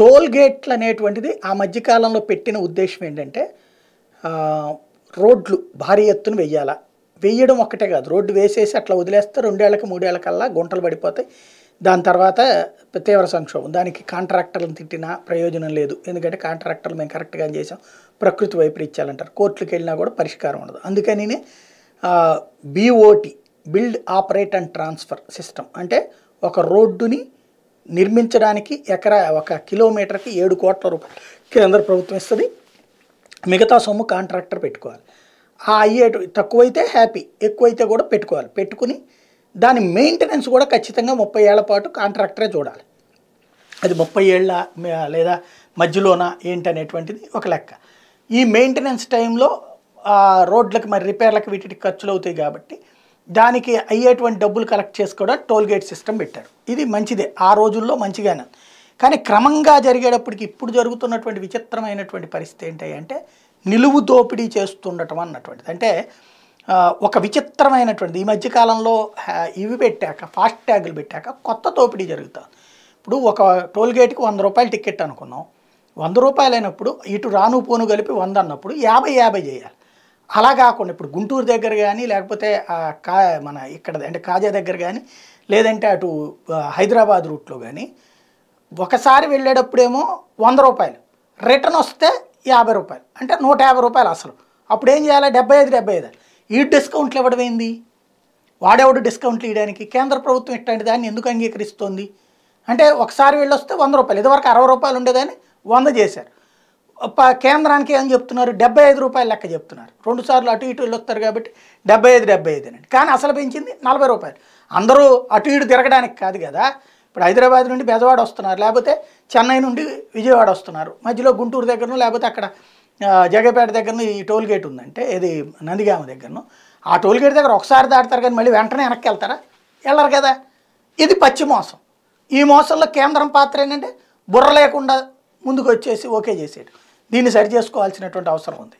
toll గేట్లు అనేటువంటిది ఆ మధ్యకాలంలో పెట్టిన ఉద్దేశం ఏంటంటే రోడ్లు భారీ ఎత్తున వెయ్యాల వెయ్యడం ఒక్కటే కాదు రోడ్డు వేసేసి అట్లా వదిలేస్తే రెండేళ్ళకి మూడేళ్ళకల్లా గుంటలు పడిపోతాయి దాని తర్వాత తీవ్ర సంక్షోభం దానికి కాంట్రాక్టర్లను తిట్టినా ప్రయోజనం లేదు ఎందుకంటే కాంట్రాక్టర్లు మేము కరెక్ట్గా చేసాం ప్రకృతి వైపరీత్యాలంటారు కోర్టులకు వెళ్ళినా కూడా పరిష్కారం ఉండదు అందుకని B O T build operate and transfer system అంటే ఒక రోడ్డుని నిర్మించడానికి ఎకరా ఒక కిలోమీటర్కి ఏడు కోట్ల రూపాయలు కేంద్ర ప్రభుత్వం ఇస్తుంది మిగతా సొమ్ము కాంట్రాక్టర్ పెట్టుకోవాలి ఆ అయ్యేటు తక్కువైతే హ్యాపీ ఎక్కువైతే కూడా పెట్టుకోవాలి పెట్టుకుని దాని మెయింటెనెన్స్ కూడా ఖచ్చితంగా ముప్పై ఏళ్ల పాటు కాంట్రాక్టరే చూడాలి అది ముప్పై ఏళ్ళ లేదా మధ్యలోనా ఏంటనేటువంటిది ఒక లెక్క ఈ మెయింటెనెన్స్ టైంలో రోడ్లకు మరి రిపేర్లకు వీటికి ఖర్చులు అవుతాయి కాబట్టి దానికి అయ్యేటువంటి డబ్బులు కలెక్ట్ చేసుకోవడం టోల్గేట్ సిస్టమ్ పెట్టారు ఇది మంచిదే ఆ రోజుల్లో మంచిగానే కానీ క్రమంగా జరిగేటప్పటికి ఇప్పుడు జరుగుతున్నటువంటి విచిత్రమైనటువంటి పరిస్థితి ఏంటి అంటే నిలువు దోపిడీ చేస్తుండటం అన్నటువంటిది అంటే ఒక విచిత్రమైనటువంటి ఈ మధ్యకాలంలో ఇవి పెట్టాక ఫాస్ట్ ట్యాగులు పెట్టాక కొత్త దోపిడీ జరుగుతుంది ఇప్పుడు ఒక టోల్గేట్కి వంద రూపాయలు టికెట్ అనుకున్నాం వంద రూపాయలు అయినప్పుడు ఇటు రాను పోను కలిపి వంద అన్నప్పుడు యాభై యాభై చేయాలి అలా కాకుండా ఇప్పుడు గుంటూరు దగ్గర కానీ లేకపోతే కా మన ఇక్కడ అంటే కాజా దగ్గర కానీ లేదంటే అటు హైదరాబాద్ రూట్లో కానీ ఒకసారి వెళ్ళేటప్పుడేమో వంద రూపాయలు రిటర్న్ వస్తే యాభై రూపాయలు అంటే నూట యాభై రూపాయలు అసలు అప్పుడు ఏం చేయాలి డెబ్బై ఐదు డెబ్బై ఐదు ఈ డిస్కౌంట్లు ఇవ్వడమైంది వాడేవాడు డిస్కౌంట్లు ఇవ్వడానికి కేంద్ర ప్రభుత్వం ఇట్లాంటి దాన్ని ఎందుకు అంగీకరిస్తోంది అంటే ఒకసారి వెళ్ళొస్తే వంద రూపాయలు ఇదివరకు అరవై రూపాయలు ఉండేదాన్ని వంద చేశారు కేంద్రానికి ఏం చెప్తున్నారు డెబ్బై ఐదు రూపాయలు లెక్క చెప్తున్నారు రెండు సార్లు అటు ఇటు వస్తారు కాబట్టి డెబ్బై ఐదు డెబ్బై ఐదు కానీ అసలు పెంచింది నలభై రూపాయలు అందరూ అటు ఇటు తిరగడానికి కాదు కదా ఇప్పుడు హైదరాబాద్ నుండి బెజవాడ వస్తున్నారు లేకపోతే చెన్నై నుండి విజయవాడ వస్తున్నారు మధ్యలో గుంటూరు దగ్గరను లేకపోతే అక్కడ జగపేట దగ్గరను ఈ టోల్ గేట్ ఉందంటే ఇది నందిగామ దగ్గరను ఆ టోల్ గేట్ దగ్గర ఒకసారి దాటుతారు కానీ మళ్ళీ వెంటనే వెనక్కి వెళ్తారా వెళ్ళరు కదా ఇది పచ్చి మోసం ఈ మోసంలో కేంద్రం పాత్ర ఏంటంటే బుర్ర లేకుండా ముందుకు వచ్చేసి ఓకే చేసేయడం దీన్ని సరి చేసుకోవాల్సినటువంటి అవసరం ఉంది